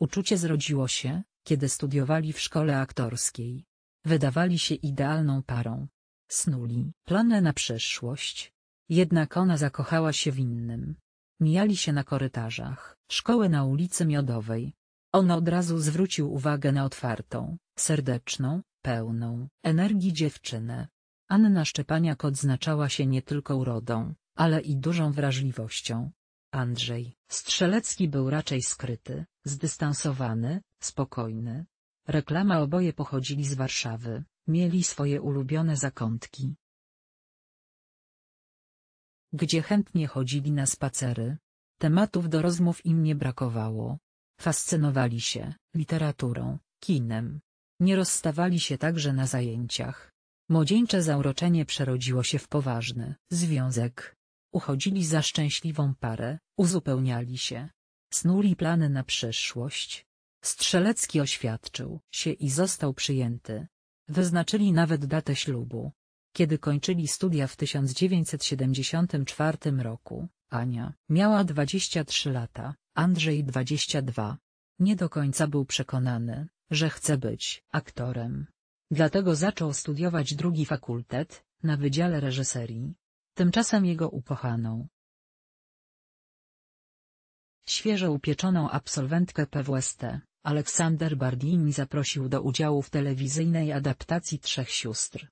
Uczucie zrodziło się, kiedy studiowali w szkole aktorskiej. Wydawali się idealną parą. Snuli plany na przyszłość. Jednak ona zakochała się w innym. Mijali się na korytarzach szkoły na ulicy Miodowej. On od razu zwrócił uwagę na otwartą, serdeczną, pełną energii dziewczynę. Anna Szczepaniak odznaczała się nie tylko urodą, ale i dużą wrażliwością. Andrzej Strzelecki był raczej skryty, zdystansowany, spokojny. Reklama oboje pochodzili z Warszawy, mieli swoje ulubione zakątki. Gdzie chętnie chodzili na spacery. Tematów do rozmów im nie brakowało. Fascynowali się literaturą, kinem. Nie rozstawali się także na zajęciach. Młodzieńcze zauroczenie przerodziło się w poważny związek. Uchodzili za szczęśliwą parę, uzupełniali się. Snuli plany na przyszłość. Strzelecki oświadczył się i został przyjęty. Wyznaczyli nawet datę ślubu. Kiedy kończyli studia w 1974 roku, Ania miała 23 lata, Andrzej 22. Nie do końca był przekonany, że chce być aktorem. Dlatego zaczął studiować drugi fakultet, na Wydziale Reżyserii, Tymczasem jego ukochaną. Świeżo upieczoną absolwentkę PWST, Aleksander Bardini zaprosił do udziału w telewizyjnej adaptacji Trzech Sióstr.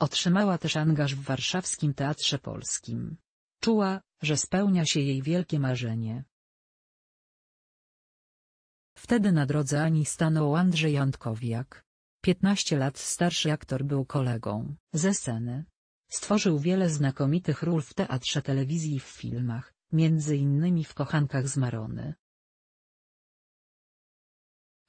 Otrzymała też angaż w warszawskim Teatrze Polskim. Czuła, że spełnia się jej wielkie marzenie. Wtedy na drodze Ani stanął Andrzej Antkowiak. 15 lat starszy aktor był kolegą ze sceny. Stworzył wiele znakomitych ról w teatrze telewizji i w filmach, między innymi w Kochankach z Marony.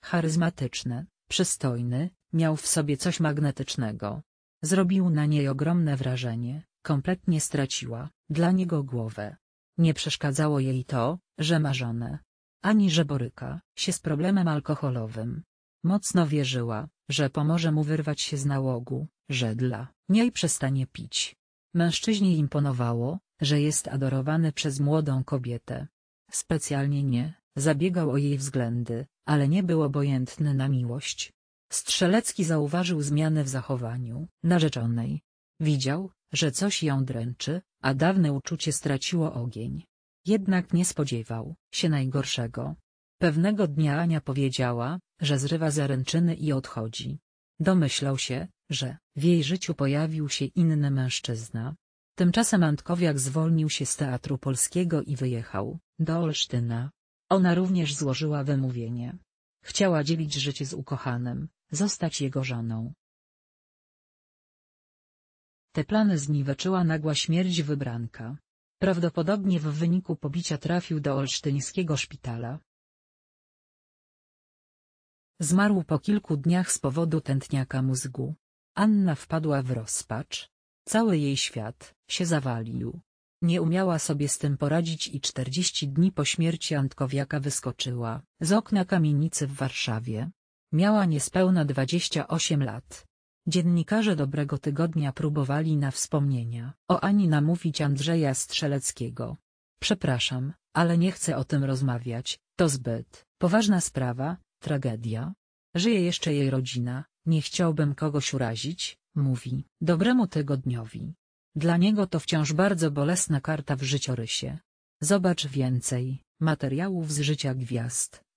Charyzmatyczny, przystojny, miał w sobie coś magnetycznego. Zrobił na niej ogromne wrażenie, kompletnie straciła, dla niego głowę. Nie przeszkadzało jej to, że ma żonę. Ani że boryka się z problemem alkoholowym, Mocno wierzyła, że pomoże mu wyrwać się z nałogu, że dla niej przestanie pić. Mężczyźnie imponowało, że jest adorowany przez młodą kobietę. Specjalnie nie, zabiegał o jej względy, ale nie był obojętny na miłość. Strzelecki zauważył zmianę w zachowaniu narzeczonej. Widział, że coś ją dręczy, a dawne uczucie straciło ogień. Jednak nie spodziewał się najgorszego. Pewnego dnia Ania powiedziała, że zrywa zaręczyny i odchodzi. Domyślał się, że w jej życiu pojawił się inny mężczyzna. Tymczasem Antkowiak zwolnił się z Teatru Polskiego i wyjechał do Olsztyna. Ona również złożyła wymówienie. Chciała dzielić życie z ukochanym, zostać jego żoną. Te plany zniweczyła nagła śmierć wybranka. Prawdopodobnie w wyniku pobicia trafił do olsztyńskiego szpitala. Zmarł po kilku dniach z powodu tętniaka mózgu. Anna wpadła w rozpacz. Cały jej świat się zawalił. Nie umiała sobie z tym poradzić i 40 dni po śmierci Antkowiaka wyskoczyła z okna kamienicy w Warszawie. Miała niespełna 28 lat. Dziennikarze Dobrego Tygodnia próbowali na wspomnienia o Ani namówić Andrzeja Strzeleckiego. Przepraszam, ale nie chcę o tym rozmawiać, to zbyt poważna sprawa, Tragedia. Żyje jeszcze jej rodzina, nie chciałbym kogoś urazić, mówi, dobremu tygodniowi. Dla niego to wciąż bardzo bolesna karta w życiorysie. Zobacz więcej materiałów z życia gwiazd.